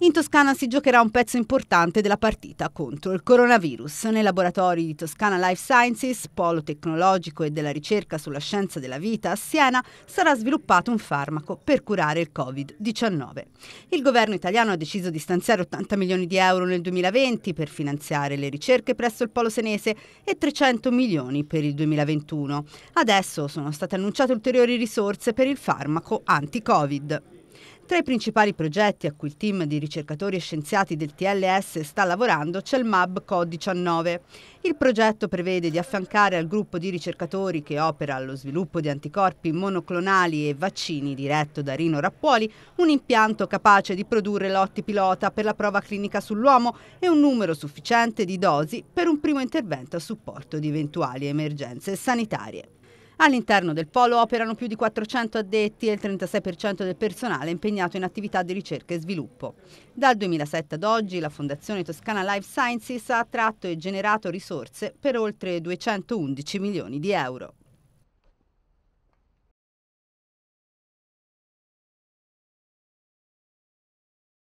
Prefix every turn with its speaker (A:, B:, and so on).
A: In Toscana si giocherà un pezzo importante della partita contro il coronavirus. Nei laboratori di Toscana Life Sciences, polo tecnologico e della ricerca sulla scienza della vita a Siena, sarà sviluppato un farmaco per curare il Covid-19. Il governo italiano ha deciso di stanziare 80 milioni di euro nel 2020 per finanziare le ricerche presso il polo senese e 300 milioni per il 2021. Adesso sono state annunciate ulteriori risorse per il farmaco anti-Covid. Tra i principali progetti a cui il team di ricercatori e scienziati del TLS sta lavorando c'è il MAB CO19. Il progetto prevede di affiancare al gruppo di ricercatori che opera allo sviluppo di anticorpi monoclonali e vaccini diretto da Rino Rappuoli un impianto capace di produrre lotti pilota per la prova clinica sull'uomo e un numero sufficiente di dosi per un primo intervento a supporto di eventuali emergenze sanitarie. All'interno del polo operano più di 400 addetti e il 36% del personale impegnato in attività di ricerca e sviluppo. Dal 2007 ad oggi la Fondazione Toscana Life Sciences ha attratto e generato risorse per oltre 211 milioni di euro.